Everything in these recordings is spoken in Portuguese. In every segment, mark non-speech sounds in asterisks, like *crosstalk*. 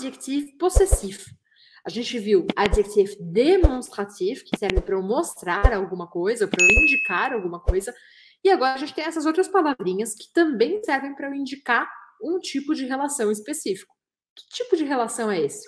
adjectif possessif. A gente viu adjetivo demonstrativo, que serve para eu mostrar alguma coisa, para eu indicar alguma coisa. E agora a gente tem essas outras palavrinhas que também servem para eu indicar um tipo de relação específico. Que tipo de relação é esse?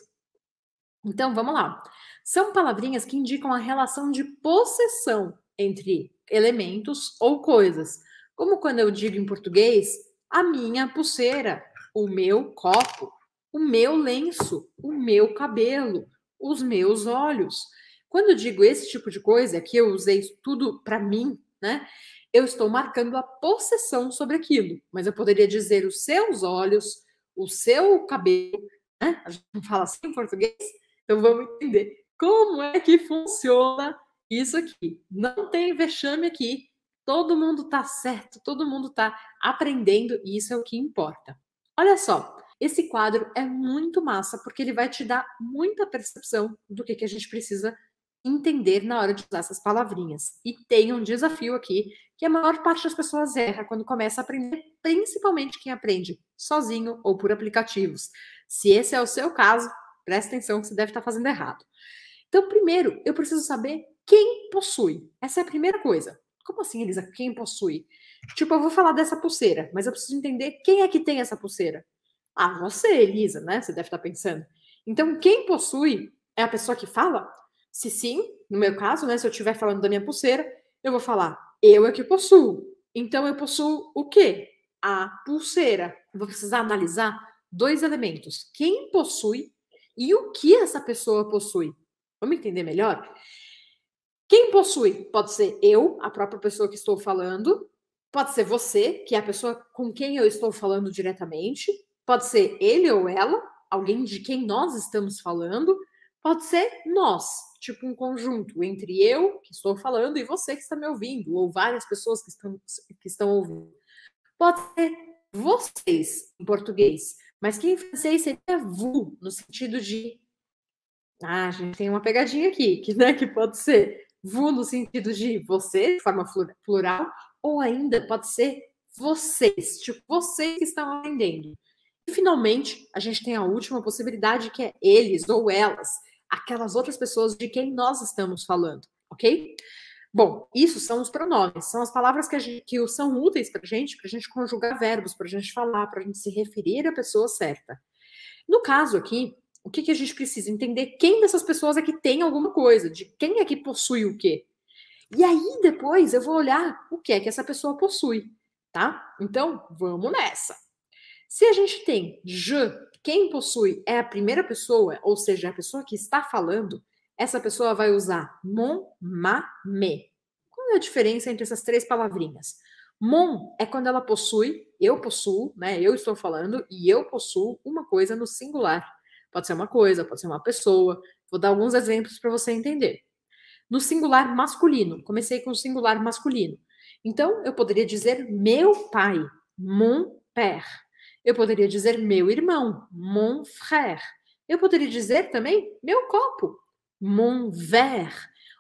Então, vamos lá. São palavrinhas que indicam a relação de possessão entre elementos ou coisas. Como quando eu digo em português, a minha pulseira, o meu copo, o meu lenço, o meu cabelo, os meus olhos. Quando eu digo esse tipo de coisa, que eu usei tudo para mim, né? Eu estou marcando a possessão sobre aquilo, mas eu poderia dizer os seus olhos, o seu cabelo, né? A gente não fala assim em português, então vamos entender como é que funciona isso aqui. Não tem vexame aqui, todo mundo está certo, todo mundo está aprendendo e isso é o que importa. Olha só, esse quadro é muito massa, porque ele vai te dar muita percepção do que, que a gente precisa entender na hora de usar essas palavrinhas. E tem um desafio aqui que a maior parte das pessoas erra quando começa a aprender, principalmente quem aprende sozinho ou por aplicativos. Se esse é o seu caso, preste atenção que você deve estar fazendo errado. Então, primeiro, eu preciso saber quem possui. Essa é a primeira coisa. Como assim, Elisa? Quem possui? Tipo, eu vou falar dessa pulseira, mas eu preciso entender quem é que tem essa pulseira. Ah, você, Elisa, né? Você deve estar pensando. Então, quem possui é a pessoa que fala? Se sim, no meu caso, né? Se eu estiver falando da minha pulseira, eu vou falar, eu é que possuo. Então, eu possuo o quê? A pulseira. vou precisar analisar dois elementos. Quem possui e o que essa pessoa possui. Vamos entender melhor? Quem possui? Pode ser eu, a própria pessoa que estou falando. Pode ser você, que é a pessoa com quem eu estou falando diretamente. Pode ser ele ou ela, alguém de quem nós estamos falando, pode ser nós, tipo um conjunto entre eu, que estou falando, e você que está me ouvindo, ou várias pessoas que estão, que estão ouvindo. Pode ser vocês em português, mas que em francês seria vous, no sentido de. Ah, a gente tem uma pegadinha aqui, *laughs* que, né, que pode ser vous no sentido de você, de forma plural, ou ainda pode ser vocês, tipo, vocês que estão aprendendo. E finalmente, a gente tem a última possibilidade que é eles ou elas, aquelas outras pessoas de quem nós estamos falando, ok? Bom, isso são os pronomes, são as palavras que, gente, que são úteis para a gente, para a gente conjugar verbos, para a gente falar, para a gente se referir à pessoa certa. No caso aqui, o que, que, a gente precisa entender? Quem dessas pessoas é que tem alguma coisa, de quem é que possui o quê? E aí depois eu vou olhar o que é que essa pessoa possui, tá? Então, vamos nessa. Se a gente tem je, quem possui é a primeira pessoa, ou seja, a pessoa que está falando, essa pessoa vai usar mon, ma, me. Qual é a diferença entre essas três palavrinhas? Mon é quando ela possui, eu possuo, né? Eu estou falando e eu possuo uma coisa no singular. Pode ser uma coisa, pode ser uma pessoa. Vou dar alguns exemplos para você entender. No singular masculino, comecei com o singular masculino. Então, eu poderia dizer meu pai, mon père. Eu poderia dizer meu irmão, mon frère. Eu poderia dizer também meu copo, mon verre.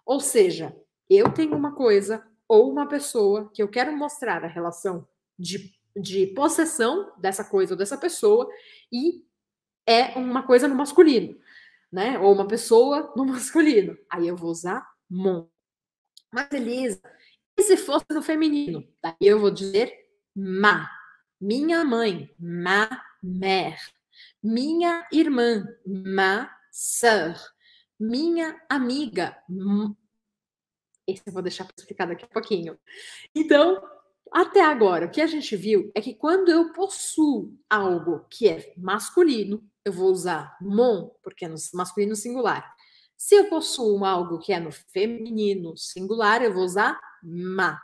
Ou seja, eu tenho uma coisa ou uma pessoa que eu quero mostrar a relação de, de possessão dessa coisa ou dessa pessoa e é uma coisa no masculino, né? Ou uma pessoa *laughs* no masculino. Aí eu vou usar mon. Mas Elisa, e se fosse no feminino? Daí eu vou dizer ma. Minha mãe, ma mère. Minha irmã, ma sœur. Minha amiga, esse eu vou deixar explicado daqui a pouquinho. Então, até agora, o que a gente viu é que quando eu possuo algo que é masculino, eu vou usar mon, porque é no masculino singular. Se eu possuo algo que é no feminino singular, eu vou usar ma.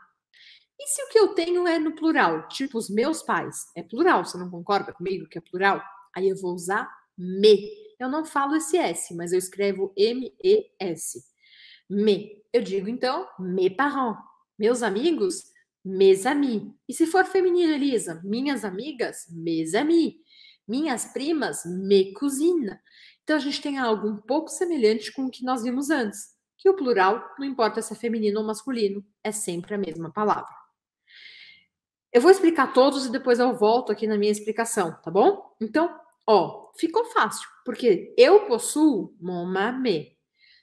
E se o que eu tenho é no plural? Tipo, os meus pais. É plural, você não concorda comigo que é plural? Aí eu vou usar me. Eu não falo esse S, mas eu escrevo M-E-S. Me. Eu digo, então, mes parents. Meus amigos, mes amis. E se for feminino, Elisa? Minhas amigas, mes amis. Minhas primas, mes cousines. Então, a gente tem algo um pouco semelhante com o que nós vimos antes, que o plural, não importa se é feminino ou masculino, é sempre a mesma palavra. Eu vou explicar todos e depois eu volto aqui na minha explicação, tá bom? Então, ó, ficou fácil, porque eu possuo mon mamé.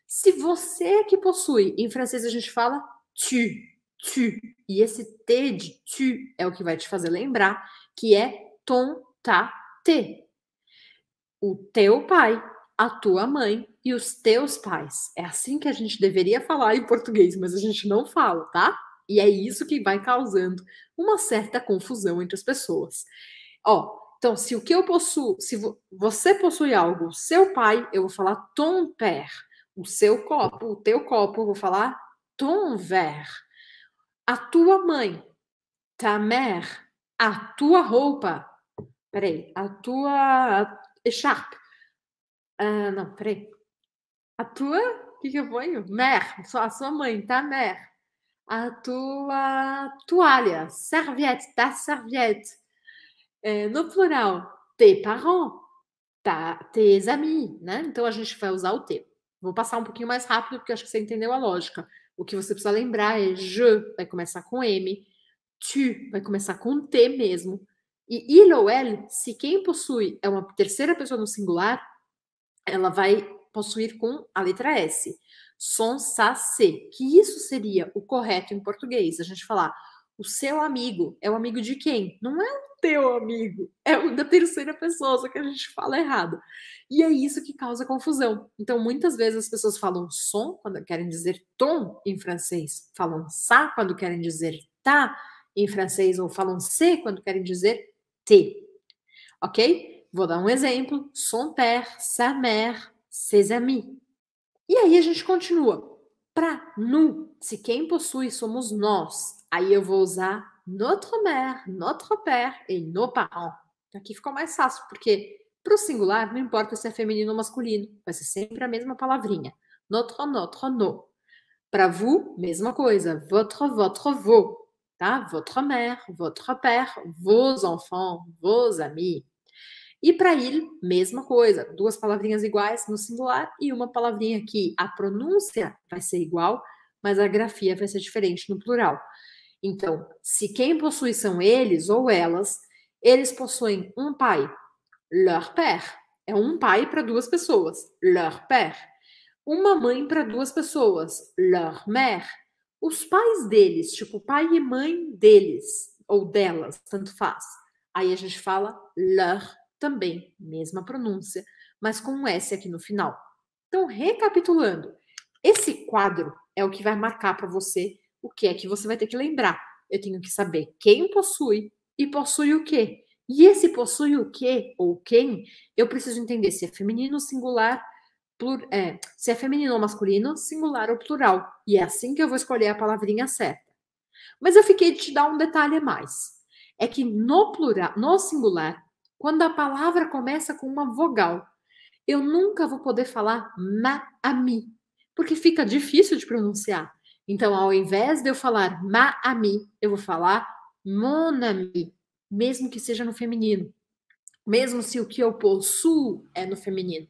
Se você é que possui, em francês a gente fala tu, tu. E esse T de tu é o que vai te fazer lembrar que é ton, ta, te. O teu pai, a tua mãe e os teus pais. É assim que a gente deveria falar em português, mas a gente não fala, tá? E é isso que vai causando uma certa confusão entre as pessoas. Ó, então, se o que eu possuo, se vo você possui algo, seu pai, eu vou falar ton père. O seu copo, o teu copo, eu vou falar ton verre. A tua mãe, ta mère, a tua roupa, peraí, a tua echarpe. Uh, não, peraí. A tua, o que, que eu ponho? Mère, a sua mãe, ta mère a tua toalha, serviette, ta serviette. É, no plural, tes parents, ta, tes amis, né? Então a gente vai usar o te. Vou passar um pouquinho mais rápido porque acho que você entendeu a lógica. O que você precisa lembrar é je vai começar com M, tu vai começar com T mesmo. E il ou elle, se quem possui é uma terceira pessoa no singular, ela vai possuir com a letra S. son sa c. que isso seria o correto em português, a gente falar o seu amigo é o amigo de quem? Não é o teu amigo, é o da terceira pessoa, só que a gente fala errado. E é isso que causa confusão. Então, muitas vezes as pessoas falam son quando querem dizer tom em francês, falam sa quando querem dizer tá em francês, ou falam se quando querem dizer te. Ok? Vou dar um exemplo. Son père, sa mère, ses amis. É e aí a gente continua. para nous, se quem possui somos nós, aí eu vou usar notre mère, notre père e nos parents. Aqui ficou mais fácil, porque para o singular não importa se é feminino ou masculino, vai ser sempre a mesma palavrinha. Notre, notre, no. Para vous, mesma coisa. Votre, votre, vos. Tá? Votre mère, votre père, vos enfants, vos amis. E para il, mesma coisa, duas palavrinhas iguais no singular e uma palavrinha que a pronúncia vai ser igual, mas a grafia vai ser diferente no plural. Então, se quem possui são eles ou elas, eles possuem um pai, leur père. É um pai para duas pessoas, leur père. Uma mãe para duas pessoas, leur mère. Os pais deles, tipo pai e mãe deles, ou delas, tanto faz. Aí a gente fala leur também mesma pronúncia, mas com um S aqui no final. Então, recapitulando, esse quadro é o que vai marcar para você o que é que você vai ter que lembrar. Eu tenho que saber quem possui e possui o quê. E esse possui o quê ou quem, eu preciso entender se é feminino, singular, plur, é, se é feminino ou masculino, singular ou plural. E é assim que eu vou escolher a palavrinha certa. Mas eu fiquei de te dar um detalhe a mais. É que no plural, no singular, quando a palavra começa com uma vogal, eu nunca vou poder falar Maami, porque fica difícil de pronunciar. Então, ao invés de eu falar Maami, eu vou falar Monami, mesmo que seja no feminino. Mesmo se o que eu possuo é no feminino.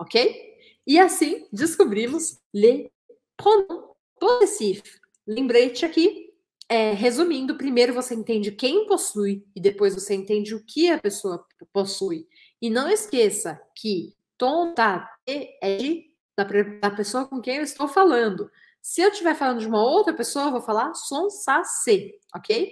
Ok? E assim descobrimos le pronom possessif. Lembrete aqui é, resumindo, primeiro você entende quem possui e depois você entende o que a pessoa possui. E não esqueça que tontate tá, é de, da, da pessoa com quem eu estou falando. Se eu estiver falando de uma outra pessoa, eu vou falar sonsacê, ok?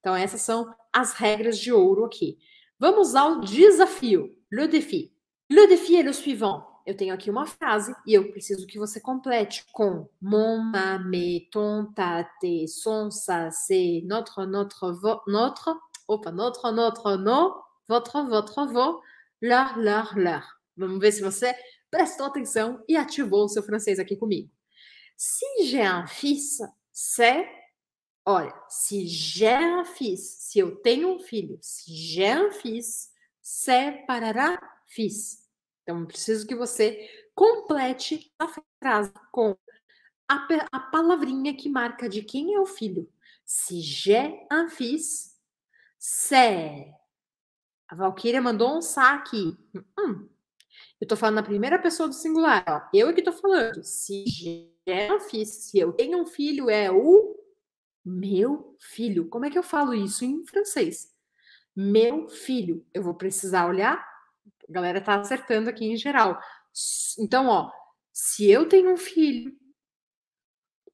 Então, essas são as regras de ouro aqui. Vamos ao desafio, le défi. Le défi é o suivant eu tenho aqui uma frase e eu preciso que você complete com mon, ma, me, ton, ta, te, son, sa, se, notre, notre, vo, notre, opa, notre, notre, no, votre, votre, vo, leur, leur, leur. Vamos ver se você prestou atenção e ativou o seu francês aqui comigo. Se si j'ai un fils, c'est, olha, se si j'ai un fils, se eu tenho um filho, se si j'ai un fils, c'est parará fils então, eu preciso que você complete a frase com a, a palavrinha que marca de quem é o filho. Si j'ai un fils, c'est. A Valquíria mandou um saque. Hum, eu tô falando na primeira pessoa do singular, ó. Eu é que tô falando. Si j'ai un fils, se eu tenho um filho, é o meu filho. Como é que eu falo isso em francês? Meu filho. Eu vou precisar olhar a galera tá acertando aqui em geral. Então, ó, se eu tenho um filho,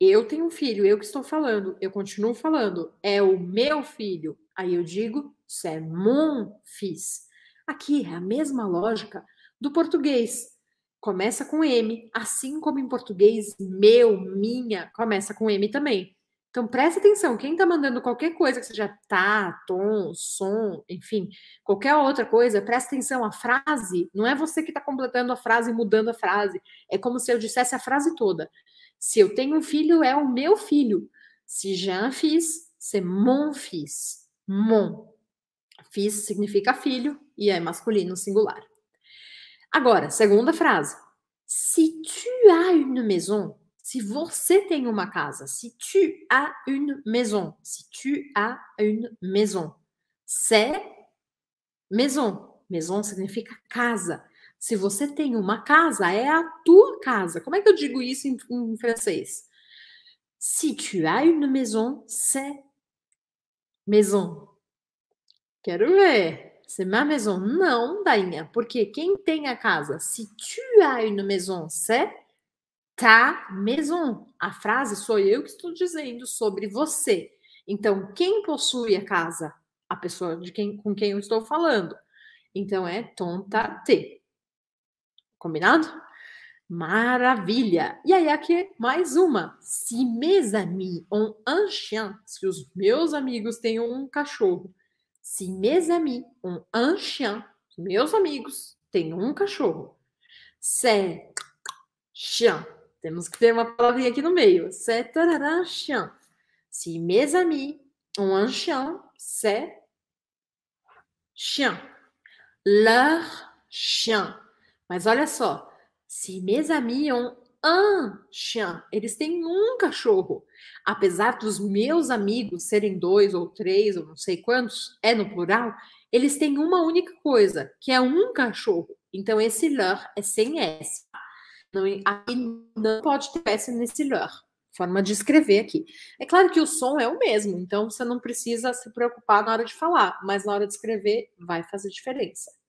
eu tenho um filho, eu que estou falando, eu continuo falando, é o meu filho. Aí eu digo, se é mon fils. Aqui é a mesma lógica do português. Começa com M, assim como em português, meu, minha, começa com M também. Então preste atenção, quem está mandando qualquer coisa que seja tá, tom, som, enfim, qualquer outra coisa, preste atenção, a frase, não é você que está completando a frase, mudando a frase, é como se eu dissesse a frase toda. Se eu tenho um filho, é o meu filho. Se Jean fiz, c'est mon fiz. Mon. Fiz significa filho e é masculino singular. Agora, segunda frase. Si tu as une maison, se você tem uma casa, se tu as une maison, se tu as une maison, c'est maison. Maison significa casa. Se você tem uma casa, é a tua casa. Como é que eu digo isso em, em francês? Si tu as une maison, c'est maison. Quero ver. C'est ma maison. Não, Dainha. Porque quem tem a casa, si tu as une maison, c'est tá mesmo A frase sou eu que estou dizendo sobre você. Então, quem possui a casa? A pessoa de quem, com quem eu estou falando. Então, é tonta ta Combinado? Maravilha! E aí, aqui mais uma. Si mes amis ont un chien, se os meus amigos têm um cachorro. Si mes amis ont un chien, meus amigos têm um cachorro. C'est chien. Temos que ter uma palavrinha aqui no meio. C'est un chien. Si mes amis ont un chien, c'est chien. Leur chien. Mas olha só. Si mes amis ont un chien, eles têm um cachorro. Apesar dos meus amigos serem dois ou três ou não sei quantos, é no plural, eles têm uma única coisa, que é um cachorro. Então esse leur é sem S. Não, aí não pode ter essa nesse leur. Forma de escrever aqui. É claro que o som é o mesmo, então você não precisa se preocupar na hora de falar, mas na hora de escrever vai fazer diferença.